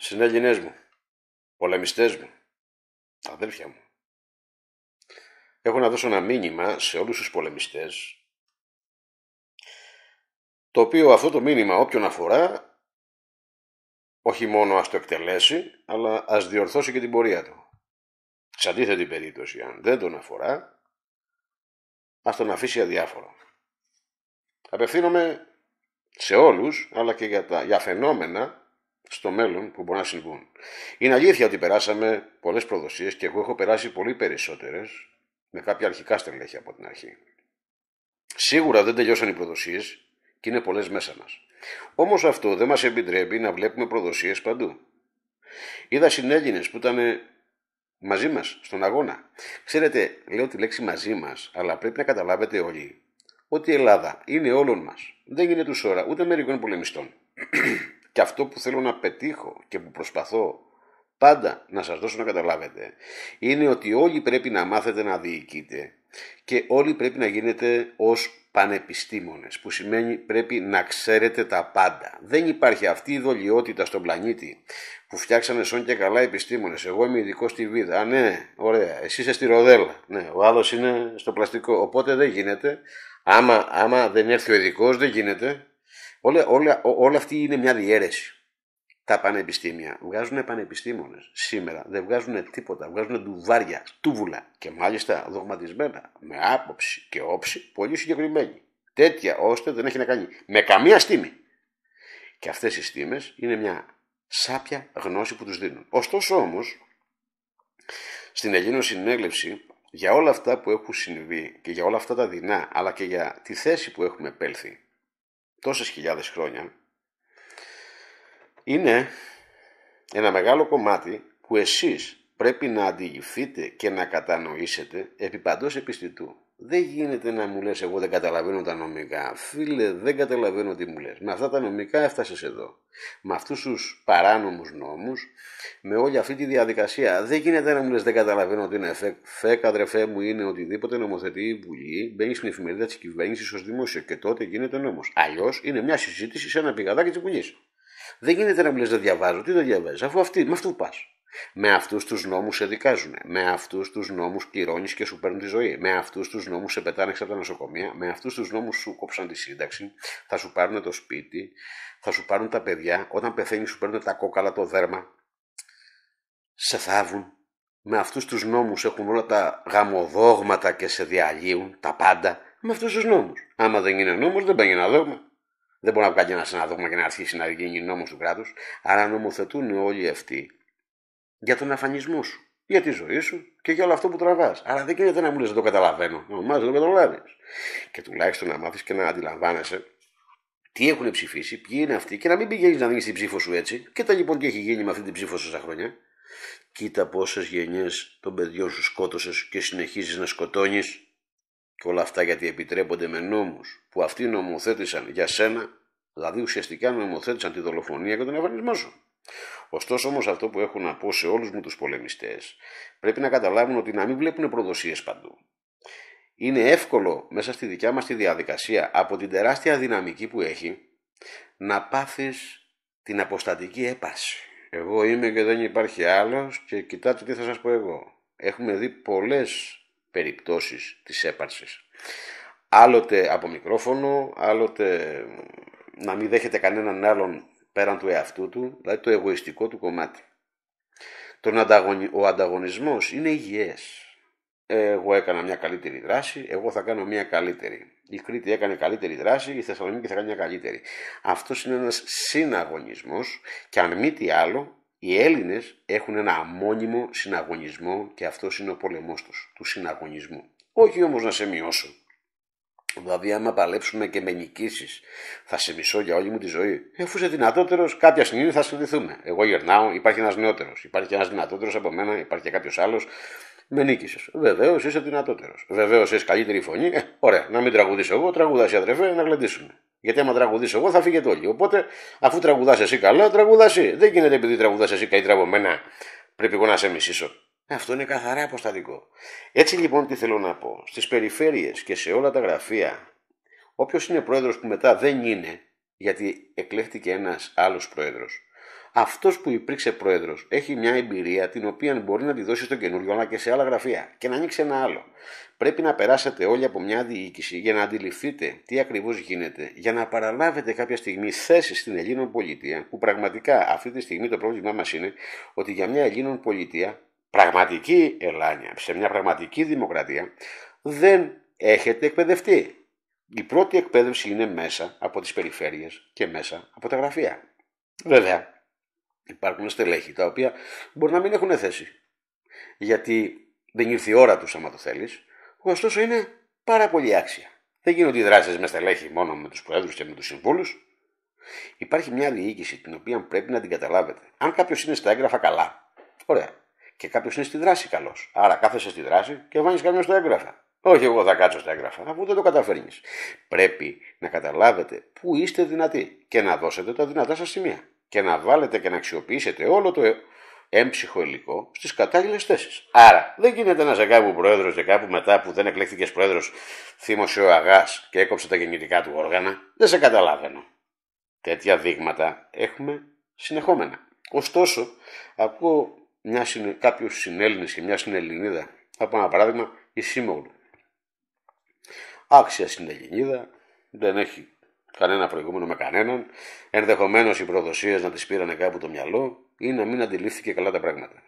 συνέλληνές μου, πολεμιστές μου, αδέρφια μου. Έχω να δώσω ένα μήνυμα σε όλους τους πολεμιστές, το οποίο αυτό το μήνυμα όποιον αφορά, όχι μόνο ας το εκτελέσει, αλλά ας διορθώσει και την πορεία του. Σε αντίθετη περίπτωση, αν δεν τον αφορά, ας τον αφήσει αδιάφορο. Απευθύνομαι σε όλους, αλλά και για, τα, για φαινόμενα στο μέλλον που μπορεί να συμβούν. Είναι αλήθεια ότι περάσαμε πολλές προδοσίες και εγώ έχω περάσει πολύ περισσότερες με κάποια αρχικά στελέχη από την αρχή. Σίγουρα δεν τελειώσαν οι προδοσίες και είναι πολλές μέσα μας. Όμως αυτό δεν μας επιτρέπει να βλέπουμε προδοσίες παντού. Είδα συνέλληνε που ήταν μαζί μας στον αγώνα. Ξέρετε, λέω τη λέξη μαζί μας, αλλά πρέπει να καταλάβετε όλοι ότι η Ελλάδα είναι όλων μας. Δεν είναι του ώρα ούτε μερικών πολεμιστών. και αυτό που θέλω να πετύχω και που προσπαθώ πάντα να σας δώσω να καταλάβετε είναι ότι όλοι πρέπει να μάθετε να διοικείτε και όλοι πρέπει να γίνετε ως πανεπιστήμονες που σημαίνει πρέπει να ξέρετε τα πάντα. Δεν υπάρχει αυτή η δολιότητα στον πλανήτη που φτιάξανε σόν και καλά επιστήμονες. Εγώ είμαι ειδικό στη βίδα. Α, ναι, ωραία. Εσύ είσαι στη ροδέλα. Ναι, ο άλλος είναι στο πλαστικό. Οπότε δεν γίνεται. Άμα, άμα δεν έρθει ο ειδικός, δεν γίνεται. Όλα, όλα, αυτή είναι μια διαίρεση. Τα πανεπιστήμια βγάζουν πανεπιστήμονες σήμερα. Δεν βγάζουν τίποτα. Βγάζουν ντουβάρια, τούβουλα και μάλιστα δογματισμένα. Με άποψη και όψη πολύ συγκεκριμένη. Τέτοια ώστε δεν έχει να κάνει με καμία στήμη. Και αυτές οι στήμες είναι μια σάπια γνώση που τους δίνουν. Ωστόσο όμως, στην Ελλήνων Συνέλευση, για όλα αυτά που έχουν συμβεί και για όλα αυτά τα δεινά, αλλά και για τη θέση που έχουμε επέλθει τόσες χιλιάδες χρόνια είναι ένα μεγάλο κομμάτι που εσείς πρέπει να αντιληφθείτε και να κατανοήσετε επί παντός επιστητού. Δεν γίνεται να μου λες εγώ δεν καταλαβαίνω τα νομικά. Φίλε, δεν καταλαβαίνω τι μου λες. Με αυτά τα νομικά έφτασες εδώ. Με αυτούς τους παράνομους νόμους, με όλη αυτή τη διαδικασία. Δεν γίνεται να μου λες δεν καταλαβαίνω τι είναι φε, φε αδρεφέ μου, είναι οτιδήποτε νομοθετεί η Βουλή. Μπαίνει στην εφημερίδα της κυβέρνησης ως δημόσιο και τότε γίνεται νόμος. Αλλιώς είναι μια συζήτηση σε ένα πηγαδάκι της Βουλής. Δεν γίνεται να μου λες δεν διαβάζω. Τι δεν διαβάζεις, αφού αυτή, με αυτού πας. Με αυτούς τους νόμους σε δικάζουν. Με αυτούς τους νόμους πληρώνεις και σου παίρνουν τη ζωή. Με αυτούς τους νόμους σε πετάνε από τα νοσοκομεία. Με αυτούς τους νόμους σου κόψαν τη σύνταξη. Θα σου πάρουν το σπίτι. Θα σου πάρουν τα παιδιά. Όταν πεθαίνεις σου παίρνουν τα κόκαλα, το δέρμα. Σε θάβουν. Με αυτούς τους νόμους έχουν όλα τα γαμοδόγματα και σε διαλύουν. Τα πάντα. Με αυτούς τους νόμους. Άμα δεν είναι νόμος, δεν παίρνει ένα δόγμα. Δεν μπορεί να βγάλει ένας δόγμα και να αρχίσει να γίνει νόμος του κράτους, Άρα νομοθετούν όλοι αυτοί για τον αφανισμό σου, για τη ζωή σου και για όλο αυτό που τραβάς. Αλλά δεν γίνεται να μου λες δεν το καταλαβαίνω. Μα δεν το καταλάβει. Και τουλάχιστον να μάθεις και να αντιλαμβάνεσαι τι έχουν ψηφίσει, ποιοι είναι αυτοί και να μην πηγαίνεις να δίνει την ψήφο σου έτσι. Και τα λοιπόν τι έχει γίνει με αυτή την ψήφο τα χρόνια. Κοίτα πόσες γενιές των παιδιών σου σκότωσες και συνεχίζεις να σκοτώνεις. Και όλα αυτά γιατί επιτρέπονται με νόμους που αυτοί νομοθέτησαν για σένα, δηλαδή ουσιαστικά νομοθέτησαν τη δολοφονία και τον εμφανισμό σου. Ωστόσο όμως αυτό που έχω να πω σε όλους μου τους πολεμιστές πρέπει να καταλάβουν ότι να μην βλέπουν προδοσίες παντού. Είναι εύκολο μέσα στη δικιά μας τη διαδικασία από την τεράστια δυναμική που έχει να πάθεις την αποστατική έπαρση. Εγώ είμαι και δεν υπάρχει άλλος και κοιτάτε τι θα σας πω εγώ. Έχουμε δει πολλές περιπτώσεις της έπαρσης. Άλλοτε από μικρόφωνο, άλλοτε να μην δέχεται κανέναν άλλον πέραν του εαυτού του, δηλαδή το εγωιστικό του κομμάτι. Τον ανταγωνι... Ο ανταγωνισμός είναι υγιές. Εγώ έκανα μια καλύτερη δράση, εγώ θα κάνω μια καλύτερη. Η Κρήτη έκανε καλύτερη δράση, η Θεσσαλονίκη θα κάνει μια καλύτερη. Αυτός είναι ένας συναγωνισμός και αν μη τι άλλο, οι Έλληνες έχουν ένα αμόνιμο συναγωνισμό και αυτός είναι ο πόλεμό τους, του συναγωνισμού. Όχι όμως να σε μειώσω. Δηλαδή, άμα παλέψουμε και με νικήσεις, θα σε μισώ για όλη μου τη ζωή. Εφού είσαι δυνατότερος, κάποια στιγμή θα συνδυθούμε. Εγώ γερνάω, υπάρχει ένας νεότερος, υπάρχει ένας δυνατότερος από μένα, υπάρχει και κάποιος άλλος. Με νίκησες. Βεβαίως είσαι δυνατότερος. Βεβαίως είσαι καλύτερη φωνή. Ε, ωραία, να μην τραγουδήσω εγώ, τραγουδάς η αδρεφέ, να γλεντήσουμε. Γιατί άμα τραγουδήσω εγώ θα φύγετε όλοι. Οπότε, αφού τραγουδάς εσύ καλά, τραγουδάς Δεν γίνεται επειδή τραγουδάς εσύ καλύτερα από μένα, πρέπει εγώ να σε μισήσω. Ε, αυτό είναι καθαρά αποστατικό. Έτσι λοιπόν τι θέλω να πω. Στις περιφέρειες και σε όλα τα γραφεία, όποιος είναι πρόεδρος που μετά δεν είναι, γιατί εκλέχτηκε ένας άλλος πρόεδρος, αυτός που υπήρξε πρόεδρος έχει μια εμπειρία την οποία μπορεί να τη δώσει στο καινούριο αλλά και σε άλλα γραφεία και να ανοίξει ένα άλλο. Πρέπει να περάσετε όλοι από μια διοίκηση για να αντιληφθείτε τι ακριβώς γίνεται, για να παραλάβετε κάποια στιγμή θέση στην Ελλήνων πολιτεία που πραγματικά αυτή τη στιγμή το πρόβλημά μας είναι ότι για μια Ελλήνων πολιτεία πραγματική Ελλάνια, σε μια πραγματική δημοκρατία, δεν έχετε εκπαιδευτεί. Η πρώτη εκπαίδευση είναι μέσα από τις περιφέρειες και μέσα από τα γραφεία. Βέβαια, υπάρχουν στελέχη τα οποία μπορεί να μην έχουν θέση. Γιατί δεν ήρθε η ώρα τους, άμα το θέλεις, ωστόσο είναι πάρα πολύ άξια. Δεν γίνονται οι δράσεις με στελέχη μόνο με τους προέδρου και με τους συμβούλους. Υπάρχει μια διοίκηση την οποία πρέπει να την καταλάβετε. Αν κάποιος είναι στα έγγραφα καλά, ωραία και κάποιος είναι στη δράση καλός. Άρα κάθεσαι στη δράση και βάνει κάποιον στα έγγραφα. Όχι, εγώ θα κάτσω στα έγγραφα, αφού δεν το καταφέρνεις. Πρέπει να καταλάβετε πού είστε δυνατοί και να δώσετε τα δυνατά σας σημεία. Και να βάλετε και να αξιοποιήσετε όλο το έμψυχο υλικό στις κατάλληλες θέσεις. Άρα, δεν γίνεται να σε κάπου πρόεδρος και κάπου μετά που δεν εκλέχθηκες πρόεδρος, θύμωσε ο αγάς και έκοψε τα γεννητικά του όργανα. Δεν σε καταλάβαινω. Τέτοια δείγματα έχουμε συνεχόμενα. Ωστόσο, ακούω μια, κάποιο συνέλληνες και μια συνελληνίδα. Θα πω ένα παράδειγμα, η Σίμογλου. Άξια συνελληνίδα, δεν έχει κανένα προηγούμενο με κανέναν. Ενδεχομένως οι προδοσίες να τη πήρανε κάπου το μυαλό ή να μην αντιλήφθηκε καλά τα πράγματα.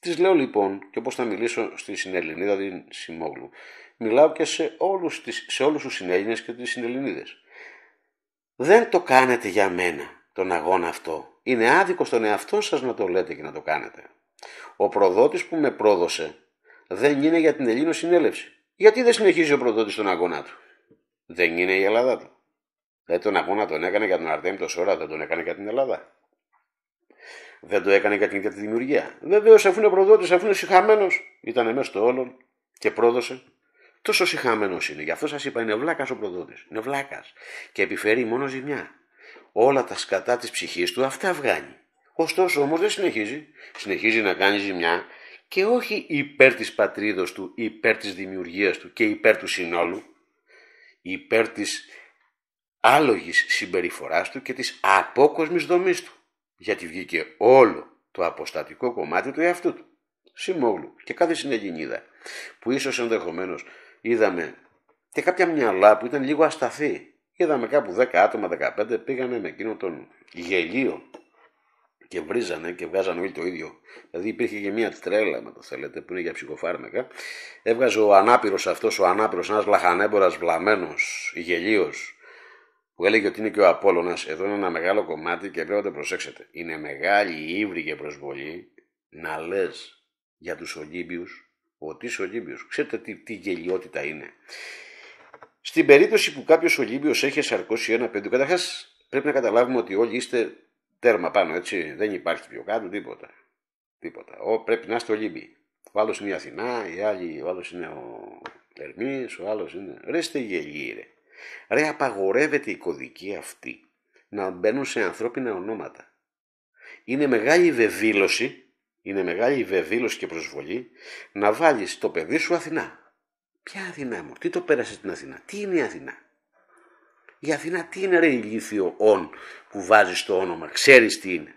Της λέω λοιπόν και όπως θα μιλήσω στη συνελληνίδα την Σιμόγλου. Μιλάω και σε όλους σε όλους τους συνέλληνες και τις συνελληνίδες. Δεν το κάνετε για μένα τον αγώνα αυτό. Είναι άδικο στον εαυτό σας να το λέτε και να το κάνετε. Ο προδότης που με πρόδωσε δεν είναι για την Ελλήνο συνέλευση. Γιατί δεν συνεχίζει ο προδότης τον αγώνα του. Δεν είναι η Ελλάδα του. Δεν τον αγώνα τον έκανε για τον Αρτέμι το Σόρα, δεν τον έκανε για την Ελλάδα. Δεν το έκανε για την ίδια τη δημιουργία. Βεβαίως, αφού είναι προδότης, αφού είναι συχαμένος, ήταν μέσα στο όλον και πρόδωσε. Τόσο συχαμένος είναι. Γι' αυτό σας είπα, είναι βλάκας ο προδότης. Είναι βλάκας. Και επιφέρει μόνο ζημιά. Όλα τα σκατά της ψυχής του αυτά βγάνει. Ωστόσο όμως δεν συνεχίζει. Συνεχίζει να κάνει ζημιά και όχι υπέρ της πατρίδος του, υπέρ της δημιουργίας του και υπέρ του συνόλου, υπέρ της άλογης συμπεριφοράς του και της απόκοσμης δομής του. Γιατί βγήκε όλο το αποστατικό κομμάτι του εαυτού του. Σιμόγλου και κάθε συνεγενίδα που ίσως ενδεχομένως είδαμε και κάποια μυαλά που ήταν λίγο ασταθή. Είδαμε κάπου 10 άτομα, 15 πήγανε με εκείνο τον γελίο και βρίζανε και βγάζανε όλοι το ίδιο. Δηλαδή υπήρχε και μια τρέλα, με το θέλετε, που είναι για ψυχοφάρμακα. Έβγαζε ο ανάπηρος αυτός, ο ανάπηρος, ένας λαχανέμπορα βλαμμένος, γελίος, που έλεγε ότι είναι και ο Απόλογα. Εδώ είναι ένα μεγάλο κομμάτι και πρέπει να το προσέξετε. Είναι μεγάλη η ύβρη προσβολή να λες για τους Ολύμπιους ότι είσαι Ολύμπιος. Ξέρετε τι, τι γελιότητα είναι. Στην περίπτωση που κάποιος Ολύμπιος έχει σαρκώσει ένα πέντε, καταρχάς πρέπει να καταλάβουμε ότι όλοι είστε τέρμα πάνω, έτσι. Δεν υπάρχει πιο κάτω, τίποτα. τίποτα. Ο, πρέπει να είστε Ολύμπιοι. Ο άλλος είναι η Αθηνά, η άλλη, ο άλλος είναι ο Ερμής, ο άλλος είναι. Ρε είστε γελοί, ρε. Ρε απαγορεύεται η κωδική αυτή να μπαίνουν σε ανθρώπινα ονόματα. Είναι μεγάλη βεβήλωση, είναι μεγάλη βεβήλωση και προσβολή να βάλεις το παιδί σου Αθηνά. Ποια Αθηνά μου, τι το πέρασες στην Αθηνά, τι είναι η Αθηνά. Η Αθηνά τι είναι ρε ηλίθιο «ον» που βάζεις το όνομα. Ξέρεις τι είναι.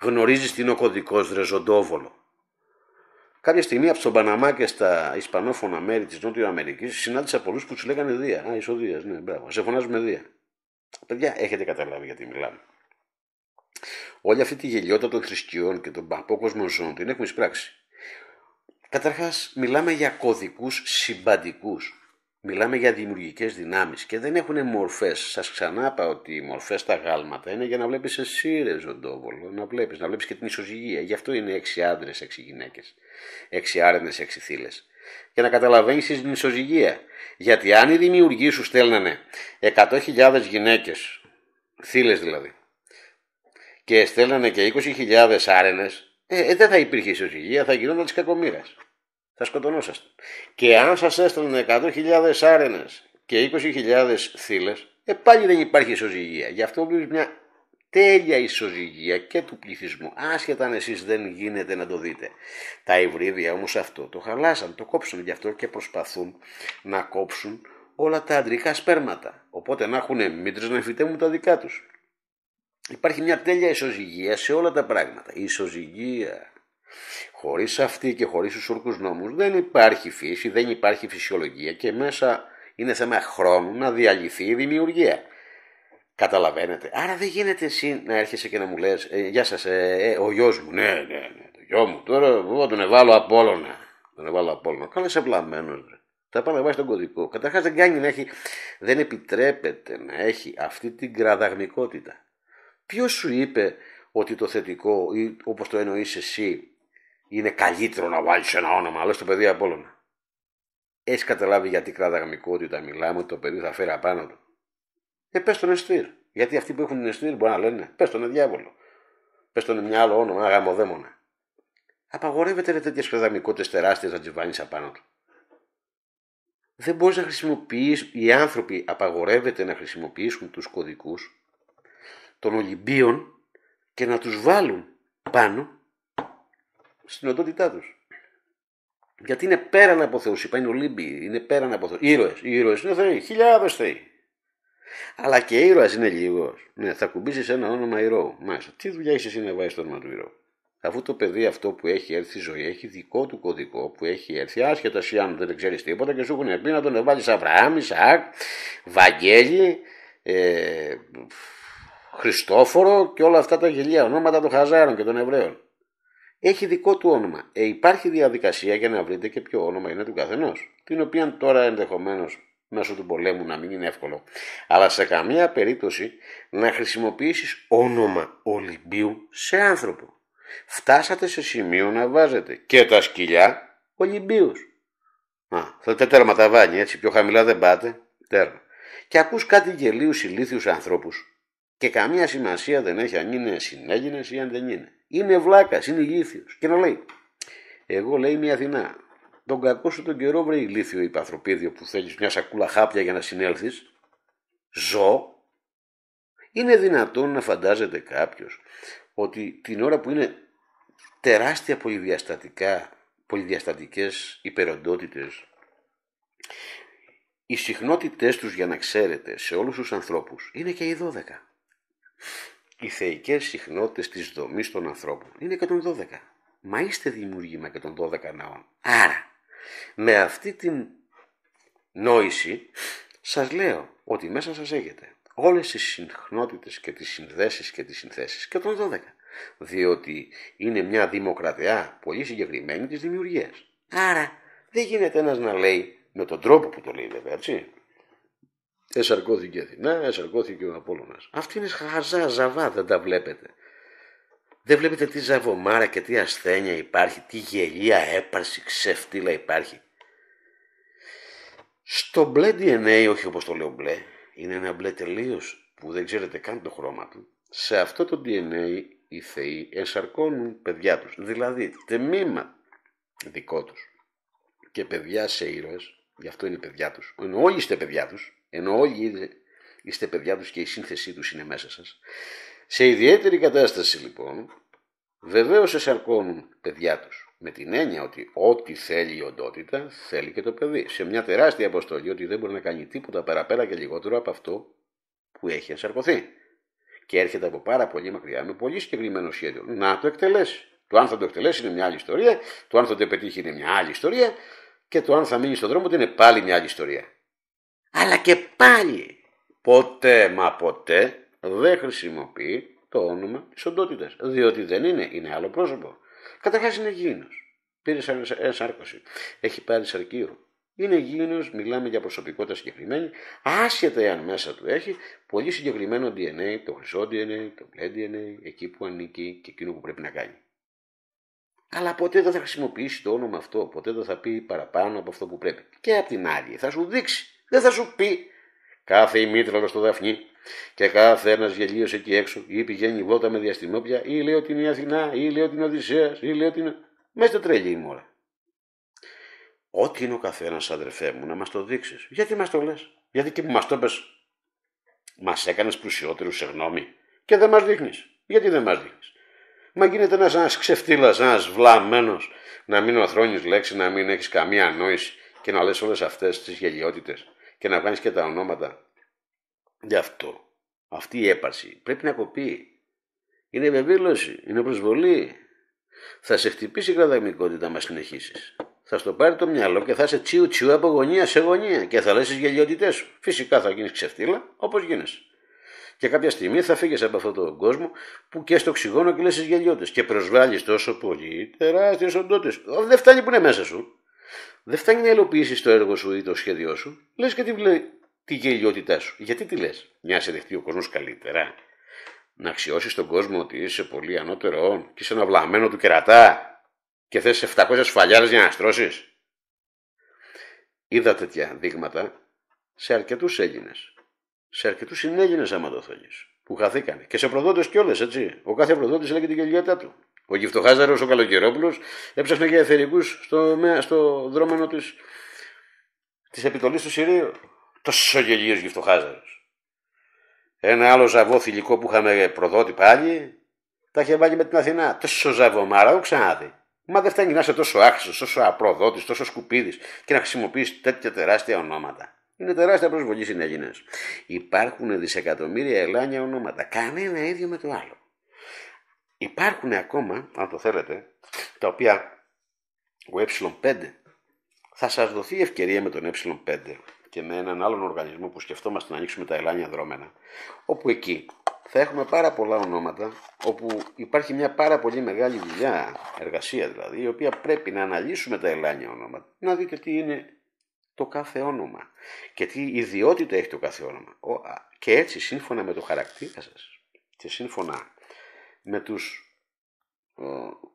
Γνωρίζεις τι είναι ο κωδικός ρε ζωντόβολο. Κάποια στιγμή από τον Παναμά και στα ισπανόφωνα μέρη της Νότιο Αμερικής συνάντησα πολλούς που τους λέγανε Δία. Α, Δίας, ναι, μπράβο. Σε φωνάζουμε Δία. Παιδιά, έχετε καταλάβει γιατί μιλάμε. Όλη αυτή τη γελιότητα των θρησκειών και των παπόκοσμων ζώων την έχουμε εισπράξει. Καταρχάς, μιλάμε για κωδικούς συμπαντικούς. Μιλάμε για δημιουργικές δυνάμεις και δεν έχουν μορφές. Σας ξανά ότι οι μορφές στα γάλματα είναι για να βλέπεις εσύ ρε ζωντόβολο, να βλέπεις, να βλέπεις και την ισοζυγία. Γι' αυτό είναι έξι άντρες, έξι γυναίκες, έξι άρενες, έξι θύλες. Για να καταλαβαίνεις την ισοζυγία. Γιατί αν οι δημιουργοί σου στέλνανε 100.000 γυναίκες, θύλες δηλαδή, και στέλνανε και 20.000 άρενες, ε, ε, δεν θα υπήρχε ισοζυγία, θα γινόταν της κακομοίρας θα σκοτωνόσαστε. Και αν σας έστελνε 100.000 άρενες και 20.000 θύλες, ε, πάλι δεν υπάρχει ισοζυγία. Γι' αυτό βλέπεις μια τέλεια ισοζυγία και του πληθυσμού. Άσχετα αν εσείς δεν γίνεται να το δείτε. Τα υβρίδια όμως αυτό το χαλάσαν, το κόψουν γι' αυτό και προσπαθούν να κόψουν όλα τα αντρικά σπέρματα. Οπότε να έχουν μήτρες να φυτέμουν τα δικά τους. Υπάρχει μια τέλεια ισοζυγία σε όλα τα πράγματα. ισοζυγία Χωρίς αυτή και χωρίς τους ορκού νόμους, δεν υπάρχει φύση, δεν υπάρχει φυσιολογία και μέσα είναι θέμα χρόνου να διαλυθεί η δημιουργία. Καταλαβαίνετε. Άρα δεν γίνεται εσύ να έρχεσαι και να μου λες ε, «Γεια σας, ε, ε ο γιος μου, ναι, ναι, ναι, το γιο μου, τώρα εγώ τον εβάλω Απόλλωνα». Τον εβάλω Απόλλωνα. Καλά είσαι βλαμμένος, Θα πάει να βάζει τον κωδικό. Καταρχάς δεν κάνει να έχει, δεν επιτρέπεται να έχει αυτή την κραδαγμικότητα. Ποιος σου είπε ότι το θετικό ή το εννοείς εσύ είναι καλύτερο να βάλεις ένα όνομα, αλλά στο παιδί Απόλλωνα. Έχεις καταλάβει γιατί γαμικό ότι όταν μιλάμε το παιδί θα φέρει απάνω του. Ε, πες τον Εστήρ. Γιατί αυτοί που έχουν την Εστήρ μπορεί να λένε, πες τον ε, διάβολο. Πες τον ε, μια άλλο όνομα, ένα ε, γαμοδέμονα. Απαγορεύεται ρε τέτοιες κραδαμικότητες τεράστιες να τις βάλεις απάνω του. Δεν μπορείς να χρησιμοποιήσει, οι άνθρωποι απαγορεύεται να χρησιμοποιήσουν τους κωδικούς των Ολυμπίων και να τους βάλουν πάνω στην οντότητά τους. Γιατί είναι πέραν από Θεούς, είπα, είναι Ολύμπιοι, είναι πέραν από Θεούς. Ήρωες, οι ήρωες είναι Θεοί, χιλιάδες Θεοί. Αλλά και ήρωα είναι λίγος. Ναι, θα κουμπίσεις ένα όνομα ηρώου. Μάλιστα. Τι δουλειά έχεις εσύ να βάζεις το όνομα του ηρώου. Αφού το παιδί αυτό που έχει έρθει ζωή έχει δικό του κωδικό που έχει έρθει, άσχετα εσύ αν δεν ξέρεις τίποτα και σου έχουν πει να τον βάλει Αβραάμ, Ισαάκ, Βαγγέλη, ε, Χριστόφορο και όλα αυτά τα γελία ονόματα των Χαζάρων και των Εβραίων έχει δικό του όνομα. Ε, υπάρχει διαδικασία για να βρείτε και ποιο όνομα είναι του καθενός, την οποία τώρα ενδεχομένως μέσω του πολέμου να μην είναι εύκολο. Αλλά σε καμία περίπτωση να χρησιμοποιήσεις όνομα Ολυμπίου σε άνθρωπο. Φτάσατε σε σημείο να βάζετε και τα σκυλιά ολυμπίους. Α, θέλετε τέρμα τα έτσι πιο χαμηλά δεν πάτε. Τέρμα. Και ακούς κάτι γελίους ηλίθιους ανθρώπους και καμία σημασία δεν έχει αν είναι συνέγινε ή αν δεν είναι. Είναι βλάκας, είναι ηλίθιος. Και να λέει, εγώ λέει μια Αθηνά. Τον κακό σου τον καιρό βρε ηλίθιο, η παθροπίδιο που θέλεις μια σακούλα χάπια για να συνέλθεις. Ζω. Είναι δυνατόν να φαντάζεται κάποιος ότι την ώρα που είναι τεράστια πολυδιαστατικά, πολυδιαστατικές υπεροντότητες, οι συχνότητές τους για να ξέρετε σε όλους τους ανθρώπους είναι και οι 12 οι θεϊκές συχνότητες της δομής των ανθρώπων είναι 112. Μα είστε δημιουργήμα 12 ναών. Άρα, με αυτή την νόηση σας λέω ότι μέσα σας έχετε όλες τις συχνότητες και τις συνδέσεις και τις συνθέσεις 112. Διότι είναι μια δημοκρατιά πολύ συγκεκριμένη της δημιουργίας. Άρα, δεν γίνεται ένας να λέει με τον τρόπο που το λέει βέβαια, έτσι, Εσαρκώθηκε η Αθηνά, εσαρκώθηκε ο Απόλλωνας. Αυτή είναι χαζά ζαβά, δεν τα βλέπετε. Δεν βλέπετε τι ζαβωμάρα και τι ασθένεια υπάρχει, τι γελία έπαρση, ξεφτύλα υπάρχει. Στο μπλε DNA, όχι όπως το λέω μπλε, είναι ένα μπλε τελείως που δεν ξέρετε καν το χρώμα του. Σε αυτό το DNA οι θεοί εσαρκώνουν παιδιά τους, δηλαδή τμήμα δικό τους. Και παιδιά σε ήρωες, γι' αυτό είναι παιδιά τους, όλοι είστε παιδιά τους, ενώ όλοι είστε παιδιά τους και η σύνθεσή τους είναι μέσα σας. Σε ιδιαίτερη κατάσταση λοιπόν, βεβαίως σε παιδιά τους. Με την έννοια ότι ό,τι θέλει η οντότητα, θέλει και το παιδί. Σε μια τεράστια αποστολή ότι δεν μπορεί να κάνει τίποτα παραπέρα και λιγότερο από αυτό που έχει ενσαρκωθεί. Και έρχεται από πάρα πολύ μακριά με πολύ συγκεκριμένο σχέδιο να το εκτελέσει. Το αν θα το εκτελέσει είναι μια άλλη ιστορία, το αν θα το πετύχει είναι μια άλλη ιστορία και το αν θα μείνει στον δρόμο είναι πάλι μια άλλη ιστορία αλλά και πάλι ποτέ μα ποτέ δεν χρησιμοποιεί το όνομα της οντότητας. Διότι δεν είναι, είναι άλλο πρόσωπο. Καταρχάς είναι γήινος. Πήρε ενσάρκωση. Έχει πάρει σαρκείο. Είναι γήινος, μιλάμε για προσωπικότητα συγκεκριμένη, άσχετα εάν μέσα του έχει πολύ συγκεκριμένο DNA, το χρυσό DNA, το μπλε DNA, εκεί που ανήκει και εκείνο που πρέπει να κάνει. Αλλά ποτέ δεν θα χρησιμοποιήσει το όνομα αυτό, ποτέ δεν θα πει παραπάνω από αυτό που πρέπει. Και απ' την άλλη, θα σου δείξει δεν θα σου πει. Κάθε μήτρα στο Δαφνί και κάθε ένας γελίος εκεί έξω ή πηγαίνει βόλτα με διαστημόπια ή λέει ότι είναι η Αθηνά ή λέει ότι είναι ο ή λέει ότι είναι. Μέσα στο τρέλι η μόρα. Ό,τι μεσα τρελη η μορα οτι ειναι ο καθένας, αδερφέ μου, να μας το δείξεις. Γιατί μας το λες, Γιατί και που μας το πες, μας έκανες πλουσιότερους σε γνώμη και δεν μας δείχνεις. Γιατί δεν μας δείχνεις. Μα γίνεται ένας ξεφτύλας, ένας βλαμμένος, να μην οθρώνεις λέξη, να μην έχεις καμία νόηση και να λες όλες αυτές τις γελιότητες και να βγάλεις και τα ονόματα. Γι' αυτό. Αυτή η έπαρση πρέπει να κοπεί. Είναι βεβήλωση, είναι προσβολή. Θα σε χτυπήσει η κραταγμικότητα, μα συνεχίσεις. Θα στο πάρει το μυαλό και θα σε τσιου τσιου από γωνία σε γωνία και θα λες τι γελιότητές σου. Φυσικά θα γίνεις ξεφτύλα όπως γίνεσαι. Και κάποια στιγμή θα φύγεις από αυτόν τον κόσμο που και στο οξυγόνο και λες τι γελιότητες. Και προσβάλλεις τόσο πολύ τεράστιες οντότητες. Δεν φτάνει που είναι μέσα σου. Δεν φτάνει να υλοποιήσεις το έργο σου ή το σχέδιό σου, λες και τη, τη γελιότητά σου. Γιατί τη λες, μια σε δεχτεί ο κόσμος καλύτερα. Να αξιώσεις τον κόσμο ότι είσαι πολύ ανώτερο και είσαι ένα βλαμμένο του κερατά και θες 700 σφαλιάρες για να στρώσεις. Είδα τέτοια δείγματα σε αρκετούς Έλληνες. Σε αρκετούς συνέλληνες άμα το Που χαθήκανε. Και σε προδότες κιόλας, έτσι. Ο κάθε προδότης έλεγε την γελιότητά του. Ο Γιφτοχάζαρος, ο Καλοκαιρόπουλος, έψαχνε για εθερικούς στο, στο δρόμενο της, της επιτολής του Συρίου. Τόσο γελίος Γιφτοχάζαρος. Ένα άλλο ζαβό θηλυκό που είχαμε προδότη πάλι, τα είχε βάλει με την Αθηνά. Τόσο ζαβομάρα, ο ξανάδει. Μα δεν φτάνει να είσαι τόσο άξιο, τόσο απροδότης, τόσο σκουπίδης και να χρησιμοποιήσει τέτοια τεράστια ονόματα. Είναι τεράστια προσβολή Έλληνε. Υπάρχουν δισεκατομμύρια ελάνια ονόματα. Κανένα ίδιο με το άλλο. Υπάρχουν ακόμα, αν το θέλετε, τα οποία ο ε5 θα σας δοθεί ευκαιρία με τον ε5 και με έναν άλλον οργανισμό που σκεφτόμαστε να ανοίξουμε τα ελάνια δρόμενα, όπου εκεί θα έχουμε πάρα πολλά ονόματα, όπου υπάρχει μια πάρα πολύ μεγάλη δουλειά, εργασία δηλαδή, η οποία πρέπει να αναλύσουμε τα ελάνια ονόματα, να δείτε τι είναι το κάθε όνομα και τι ιδιότητα έχει το κάθε όνομα. Και έτσι, σύμφωνα με το χαρακτήρα σας και σύμφωνα με τους ε,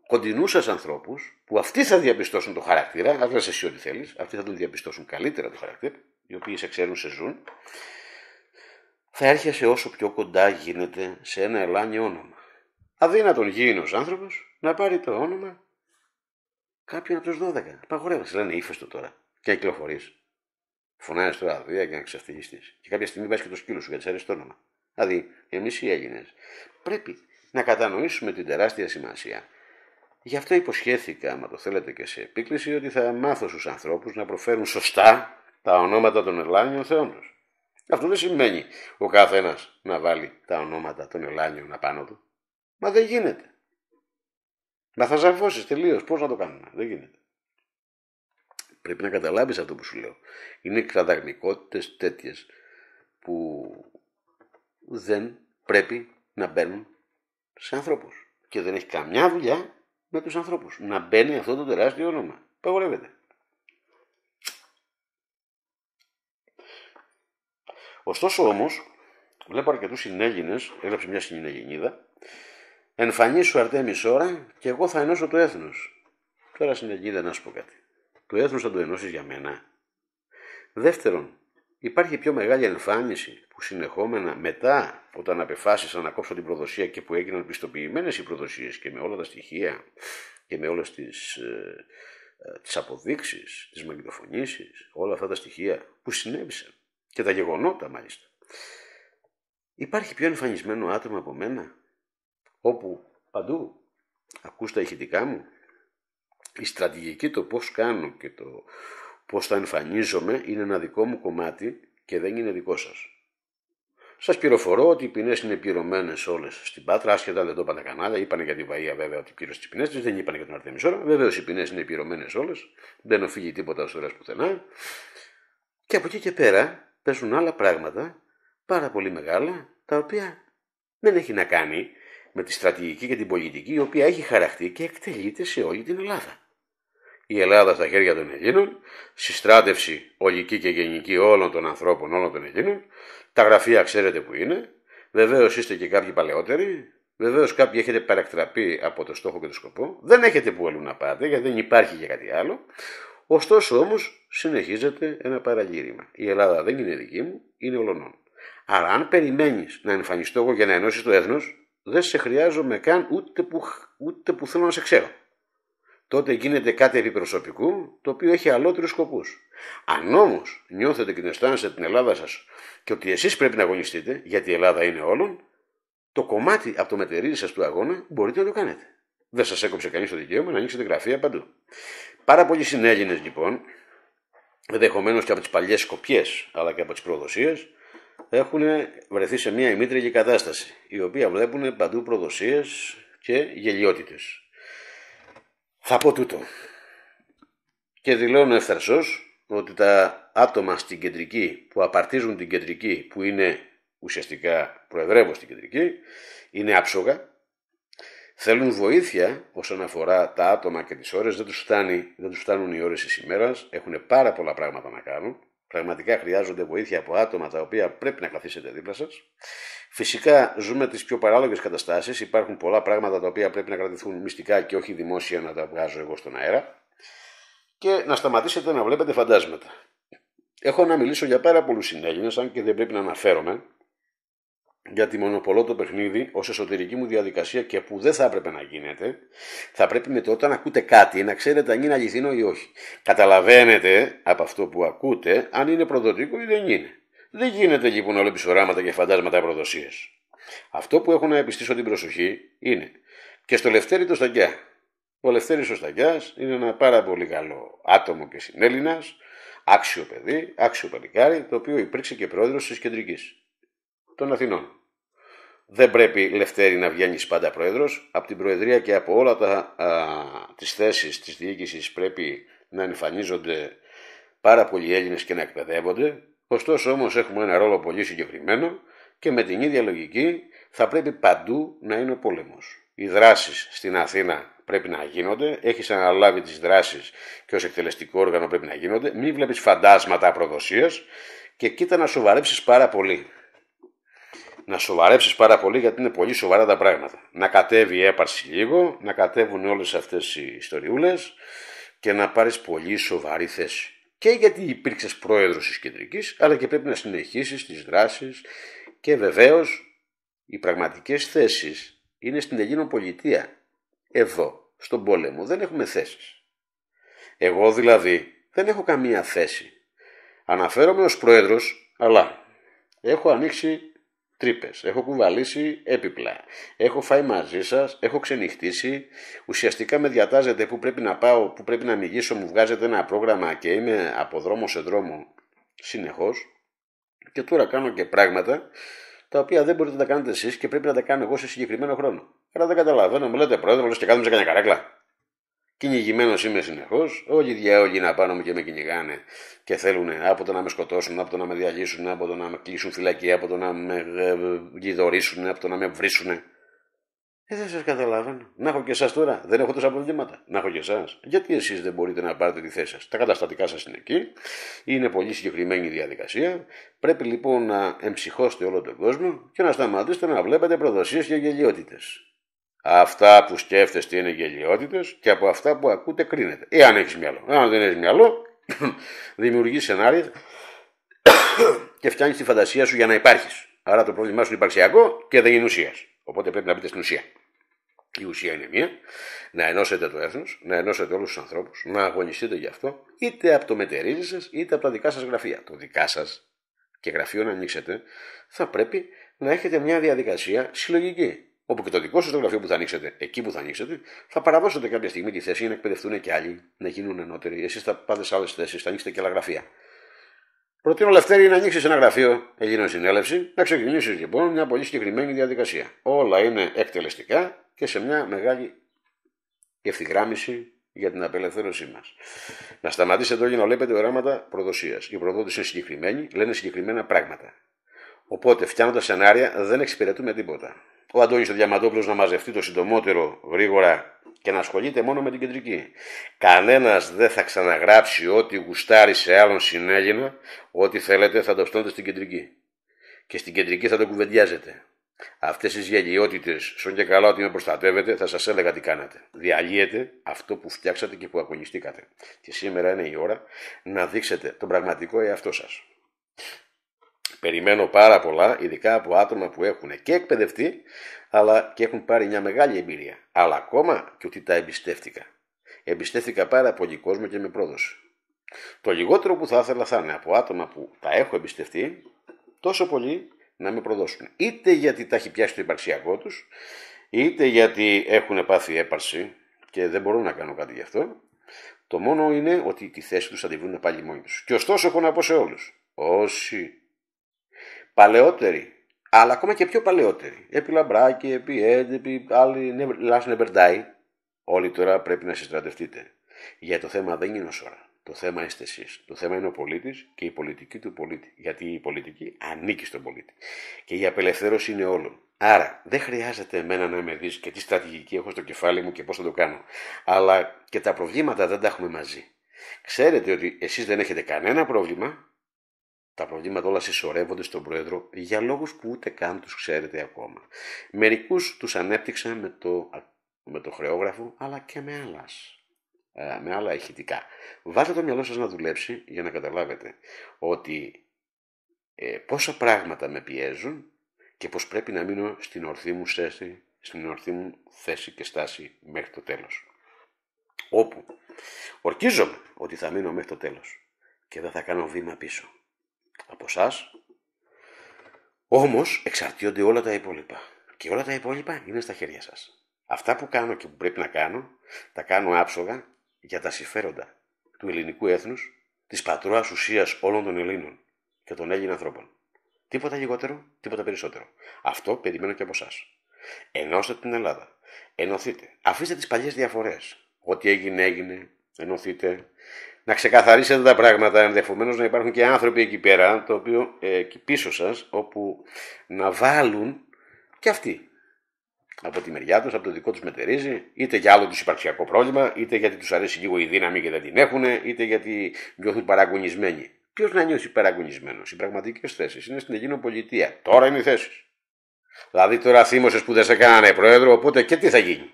κοντινούς σας ανθρώπους που αυτοί θα διαπιστώσουν το χαρακτήρα, αλλά εσύ ό,τι θέλεις, αυτοί θα τον διαπιστώσουν καλύτερα το χαρακτήρα, οι οποίοι σε ξέρουν, σε ζουν, θα έρχεσαι όσο πιο κοντά γίνεται σε ένα ελάνιο όνομα. Αδύνατον ο άνθρωπος να πάρει το όνομα κάποιον από τους 12. Παγορεύεσαι, λένε ύφεστο τώρα και κυκλοφορείς. Φωνάζεις τώρα αδεία και να ξεφτυλιστεί. Και κάποια στιγμή πα και το σκύλο σου γιατί αρέσει το όνομα. Δηλαδή, εμείς οι Έλληνες πρέπει να κατανοήσουμε την τεράστια σημασία. Γι' αυτό υποσχέθηκα, μα το θέλετε και σε επίκληση, ότι θα μάθω στους ανθρώπους να προφέρουν σωστά τα ονόματα των Ελλάνιων θεών τους. Αυτό δεν σημαίνει ο καθένας να βάλει τα ονόματα των Ελλάνιων απάνω του. Μα δεν γίνεται. Να θα ζαβώσεις τελείως. Πώς να το κάνουμε. Δεν γίνεται. Πρέπει να καταλάβεις αυτό που σου λέω. Είναι κραταγνικότητες τέτοιες που δεν πρέπει να μπαίνουν σε ανθρώπου. Και δεν έχει καμιά δουλειά με τους ανθρώπους. Να μπαίνει αυτό το τεράστιο όνομα. Παγορεύεται. Ωστόσο όμως, βλέπω αρκετούς συνέγινε, έγραψε μια συνέγινίδα, εμφανίσου Αρτέμις ώρα και εγώ θα ενώσω το έθνος. Τώρα συνέγινε να σου πω κάτι. Το έθνος θα το ενώσεις για μένα. Δεύτερον, Υπάρχει πιο μεγάλη εμφάνιση που συνεχόμενα μετά, όταν απεφάσισαν να κόψω την προδοσία και που έγιναν πιστοποιημένες οι προδοσίες και με όλα τα στοιχεία και με όλες τις ε, ε, τις αποδείξεις, τις μαγνητοφωνήσεις, όλα αυτά τα στοιχεία που συνέβησαν και τα γεγονότα μάλιστα. Υπάρχει πιο εμφανισμένο άτομο από μένα, όπου παντού ακούς τα ηχητικά μου, η στρατηγική το πώς κάνω και το πως θα εμφανίζομαι είναι ένα δικό μου κομμάτι και δεν είναι δικό σας. Σας πληροφορώ ότι οι ποινές είναι πληρωμένες όλες στην Πάτρα, άσχετα δεν το είπαν τα κανάλια. Είπαν για την Βαΐα βέβαια ότι πήρες τις ποινές της, δεν είπαν για τον Αρτεμισόρα. Βέβαια, οι ποινές είναι πληρωμένες όλες, Δεν οφείλει τίποτα ο ώρας πουθενά. Και από εκεί και πέρα παίζουν άλλα πράγματα πάρα πολύ μεγάλα, τα οποία δεν έχει να κάνει με τη στρατηγική και την πολιτική, η οποία έχει χαραχτεί και εκτελείται σε όλη την Ελλάδα η Ελλάδα στα χέρια των Ελλήνων, συστράτευση ολική και γενική όλων των ανθρώπων, όλων των Ελλήνων, τα γραφεία ξέρετε που είναι, βεβαίως είστε και κάποιοι παλαιότεροι, βεβαίως κάποιοι έχετε παρακτραπεί από το στόχο και το σκοπό, δεν έχετε που αλλού να πάτε γιατί δεν υπάρχει και κάτι άλλο. Ωστόσο όμως συνεχίζεται ένα παραγύριμα. Η Ελλάδα δεν είναι δική μου, είναι ολονών. Άρα, αν περιμένεις να εμφανιστώ εγώ και να ενώσεις το έθνος, δεν σε χρειάζομαι καν ούτε που, ούτε που θέλω να σε ξέρω τότε γίνεται κάτι επιπροσωπικού το οποίο έχει αλότερους σκοπούς. Αν όμως νιώθετε και αισθάνεστε την Ελλάδα σας και ότι εσείς πρέπει να αγωνιστείτε, γιατί η Ελλάδα είναι όλων, το κομμάτι από το μετερίδι σας του αγώνα μπορείτε να το κάνετε. Δεν σας έκοψε κανείς το δικαίωμα να ανοίξετε γραφεία παντού. Πάρα πολλοί συνέλληνες λοιπόν, ενδεχομένως και από τις παλιές σκοπιές αλλά και από τις προδοσίες, έχουν βρεθεί σε μια ημίτρια κατάσταση, η οποία βλέπουν παντού προδοσίες και γελιότητες. Θα πω τούτο. Και δηλώνω ευθαρσώς ότι τα άτομα στην κεντρική που απαρτίζουν την κεντρική που είναι ουσιαστικά προεδρεύω στην κεντρική είναι άψογα θέλουν βοήθεια όσον αφορά τα άτομα και τις ώρες δεν τους, δεν τους φτάνουν οι ώρες της ημέρας έχουν πάρα πολλά πράγματα να κάνουν πραγματικά χρειάζονται βοήθεια από άτομα τα οποία πρέπει να καθίσετε δίπλα σας. Φυσικά ζούμε τις πιο παράλογες καταστάσεις. Υπάρχουν πολλά πράγματα τα οποία πρέπει να κρατηθούν μυστικά και όχι δημόσια να τα βγάζω εγώ στον αέρα. Και να σταματήσετε να βλέπετε φαντάσματα. Έχω να μιλήσω για πάρα πολλούς συνέλληνε, αν και δεν πρέπει να αναφέρομαι, γιατί μονοπωλώ το παιχνίδι ως εσωτερική μου διαδικασία και που δεν θα έπρεπε να γίνεται, θα πρέπει με το όταν ακούτε κάτι να ξέρετε αν είναι αληθινό ή όχι. Καταλαβαίνετε από αυτό που ακούτε αν είναι προδοτικό ή δεν είναι. Δεν γίνεται λοιπόν όλο πισωράματα και φαντάσματα προδοσίε. Αυτό που έχω να επιστήσω την προσοχή είναι και στο Λευτέρη το Σταγκιά. Ο Λευτέρης ο Σταγκιά είναι ένα πάρα πολύ καλό άτομο και συνέλληνας, άξιο παιδί, άξιο παλικάρι, το οποίο υπήρξε και πρόεδρος της Κεντρικής των Αθηνών. Δεν πρέπει Λευτέρη να βγαίνεις πάντα πρόεδρος. Από την Προεδρία και από όλα τα, θέσει τις θέσεις πρέπει να εμφανίζονται πάρα πολλοί Έλληνες και να εκπαιδεύονται. Ωστόσο όμως, έχουμε ένα ρόλο πολύ συγκεκριμένο και με την ίδια λογική θα πρέπει παντού να είναι ο πόλεμος. Οι δράσεις στην Αθήνα πρέπει να γίνονται, έχεις αναλάβει τις δράσεις και ως εκτελεστικό όργανο πρέπει να γίνονται, μην βλέπεις φαντάσματα προδοσία και κοίτα να σοβαρέψεις πάρα πολύ να σοβαρέψεις πάρα πολύ γιατί είναι πολύ σοβαρά τα πράγματα. Να κατέβει η έπαρση λίγο, να κατέβουν όλες αυτές οι ιστοριούλες και να πάρεις πολύ σοβαρή θέση. Και γιατί υπήρξες πρόεδρος της κεντρικής, αλλά και πρέπει να συνεχίσεις τις δράσεις. και βεβαίως οι πραγματικές θέσεις είναι στην Πολιτεία. Εδώ, στον πόλεμο, δεν έχουμε θέσεις. Εγώ δηλαδή δεν έχω καμία θέση. Αναφέρομαι ως πρόεδρος, αλλά έχω ανοίξει τρύπες. Έχω κουβαλήσει έπιπλα. Έχω φάει μαζί σας, έχω ξενυχτήσει. Ουσιαστικά με διατάζετε πού πρέπει να πάω, πού πρέπει να μιλήσω, μου βγάζετε ένα πρόγραμμα και είμαι από δρόμο σε δρόμο συνεχώς. Και τώρα κάνω και πράγματα τα οποία δεν μπορείτε να τα κάνετε εσείς και πρέπει να τα κάνω εγώ σε συγκεκριμένο χρόνο. Άρα δεν καταλαβαίνω, μου λέτε πρόεδρο, και κάνουμε σε κανένα καράκλα. Κυνηγημένος είμαι συνεχώς. Όλοι οι διαόλοι είναι απάνω και με κυνηγάνε και θέλουν από το να με σκοτώσουν, από το να με διαλύσουν, από το να με κλείσουν φυλακή, από το να με ε, γιδωρήσουν, από το να με βρίσουν. Ε, δεν σας καταλαβαίνω. Να έχω και εσάς τώρα. Δεν έχω τόσα προβλήματα. Να έχω και εσάς. Γιατί εσείς δεν μπορείτε να πάρετε τη θέση σας. Τα καταστατικά σας είναι εκεί. Είναι πολύ συγκεκριμένη η διαδικασία. Πρέπει λοιπόν να εμψυχώσετε όλο τον κόσμο και να σταματήσετε να βλέπετε προδοσίες και γελιότητες. Αυτά που σκέφτεστε είναι γελιότητες και από αυτά που ακούτε κρίνετε. Εάν έχεις μυαλό. Αν δεν έχεις μυαλό, δημιουργείς σενάρια και φτιάχνεις τη φαντασία σου για να υπάρχεις. Άρα το πρόβλημά σου είναι υπαρξιακό και δεν είναι ουσίας. Οπότε πρέπει να μπείτε στην ουσία. Η ουσία είναι μία. Να ενώσετε το έθνος, να ενώσετε όλους τους ανθρώπους, να αγωνιστείτε γι' αυτό, είτε από το μετερίζει σας, είτε από τα δικά σας γραφεία. Το δικά σας και γραφείο να ανοίξετε, θα πρέπει να έχετε μια διαδικασία συλλογική. Όπου και το δικό σας το γραφείο που θα ανοίξετε, εκεί που θα ανοίξετε, θα παραδώσετε κάποια στιγμή τη θέση για να εκπαιδευτούν και άλλοι, να γίνουν ενώτεροι. Εσείς θα πάτε σε άλλες θέσεις, θα ανοίξετε και άλλα γραφεία. Προτείνω Λευτέρη να ανοίξεις ένα γραφείο Ελλήνων Συνέλευσης, να ξεκινήσεις λοιπόν μια πολύ συγκεκριμένη διαδικασία. Όλα είναι εκτελεστικά και σε μια μεγάλη ευθυγράμμιση για την απελευθέρωσή μας. Να σταματήσετε όλοι να βλέπετε οράματα προδοσίας. Οι προδότες είναι λένε συγκεκριμένα πράγματα. Οπότε, φτιάχνοντας σενάρια, δεν εξυπηρετούμε τίποτα ο Αντώνη ο Διαμαντόπλο να μαζευτεί το συντομότερο γρήγορα και να ασχολείται μόνο με την κεντρική. Κανένας δεν θα ξαναγράψει ό,τι γουστάρει σε άλλον συνέλληνα, ό,τι θέλετε θα το στώνετε στην κεντρική. Και στην κεντρική θα το κουβεντιάζετε. Αυτές τις γελιότητες, σαν και καλά ότι με προστατεύετε, θα σας έλεγα τι κάνατε. Διαλύετε αυτό που φτιάξατε και που ακολουθήκατε. Και σήμερα είναι η ώρα να δείξετε τον πραγματικό εαυτό σας. Περιμένω πάρα πολλά, ειδικά από άτομα που έχουν και εκπαιδευτεί, αλλά και έχουν πάρει μια μεγάλη εμπειρία. Αλλά ακόμα και ότι τα εμπιστεύτηκα. Εμπιστεύτηκα πάρα πολύ κόσμο και με πρόδωσε. Το λιγότερο που θα ήθελα θα είναι από άτομα που τα έχω εμπιστευτεί, τόσο πολύ να με προδώσουν. Είτε γιατί τα έχει πιάσει το υπαρξιακό τους, είτε γιατί έχουν πάθει έπαρση και δεν μπορούν να κάνουν κάτι γι' αυτό. Το μόνο είναι ότι τη θέση τους θα τη βρουν πάλι μόνοι τους. Και ωστόσο έχω να πω σε όλους. Όσοι παλαιότεροι, αλλά ακόμα και πιο παλαιότεροι. Επί Λαμπράκη, επί Έντ, επί άλλοι ναι, Λάς Νεμπερντάι. Όλοι τώρα πρέπει να συστρατευτείτε. Για το θέμα δεν είναι ως Το θέμα είστε εσείς. Το θέμα είναι ο πολίτης και η πολιτική του πολίτη. Γιατί η πολιτική ανήκει στον πολίτη. Και η απελευθέρωση είναι όλων. Άρα δεν χρειάζεται εμένα να με δεις και τι στρατηγική έχω στο κεφάλι μου και πώς θα το κάνω. Αλλά και τα προβλήματα δεν τα έχουμε μαζί. Ξέρετε ότι εσείς δεν έχετε κανένα πρόβλημα τα προβλήματα όλα συσσωρεύονται στον Πρόεδρο για λόγους που ούτε καν τους ξέρετε ακόμα. Μερικούς τους ανέπτυξα με το, με το χρεόγραφο αλλά και με άλλας, ε, με άλλα ηχητικά. Βάλτε το μυαλό σας να δουλέψει για να καταλάβετε ότι ε, πόσα πράγματα με πιέζουν και πως πρέπει να μείνω στην ορθή μου θέση, στην ορθή μου θέση και στάση μέχρι το τέλος. Όπου ορκίζομαι ότι θα μείνω μέχρι το τέλος και δεν θα κάνω βήμα πίσω από εσάς. Όμως εξαρτιόνται όλα τα υπόλοιπα. Και όλα τα υπόλοιπα είναι στα χέρια σας. Αυτά που κάνω και που πρέπει να κάνω, τα κάνω άψογα για τα συμφέροντα του ελληνικού έθνους, της πατρόα ουσίας όλων των Ελλήνων και των Έλληνων ανθρώπων. Τίποτα λιγότερο, τίποτα περισσότερο. Αυτό περιμένω και από εσάς. Ενώστε την Ελλάδα. Ενωθείτε. Αφήστε τις παλιές διαφορές. Ό,τι έγινε, έγινε. Ενωθείτε να ξεκαθαρίσετε τα πράγματα. Ενδεχομένως να υπάρχουν και άνθρωποι εκεί πέρα, το οποίο, ε, πίσω σας, όπου να βάλουν και αυτοί από τη μεριά τους, από το δικό τους μετερίζει, είτε για άλλο τους υπαρξιακό πρόβλημα, είτε γιατί τους αρέσει λίγο η δύναμη και δεν την έχουν, είτε γιατί νιώθουν παραγωνισμένοι. Ποιος να νιώσει παραγωνισμένος, οι πραγματικές θέσεις είναι στην πολιτεία. Τώρα είναι οι θέσεις. Δηλαδή τώρα θύμωσες που δεν σε κάνανε πρόεδρο, οπότε και τι θα γίνει.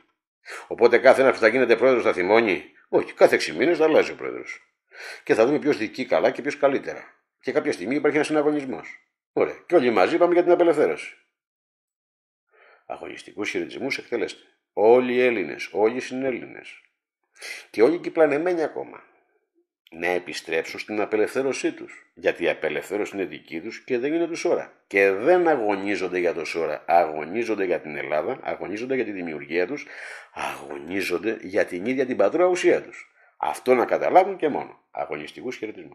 Οπότε κάθε ένας που θα γίνεται πρόεδρος θα θυμώνει. Όχι, κάθε 6 μήνε αλλάζει ο πρόεδρος. Και θα δούμε ποιος δική καλά και ποιος καλύτερα. Και κάποια στιγμή υπάρχει ένας συναγωνισμός. Ωραία. Και όλοι μαζί πάμε για την απελευθέρωση. Αγωνιστικούς χαιρετισμούς εκτελέστε. Όλοι οι Έλληνες, όλοι οι συνέλληνες. Και όλοι και οι ακόμα να επιστρέψουν στην απελευθέρωσή τους. Γιατί η απελευθέρωση είναι δική τους και δεν είναι του ώρα. Και δεν αγωνίζονται για το ώρα. Αγωνίζονται για την Ελλάδα, αγωνίζονται για τη δημιουργία τους, αγωνίζονται για την ίδια την πατρόα ουσία τους. Αυτό να καταλάβουν και μόνο. Αγωνιστικούς χαιρετισμούς.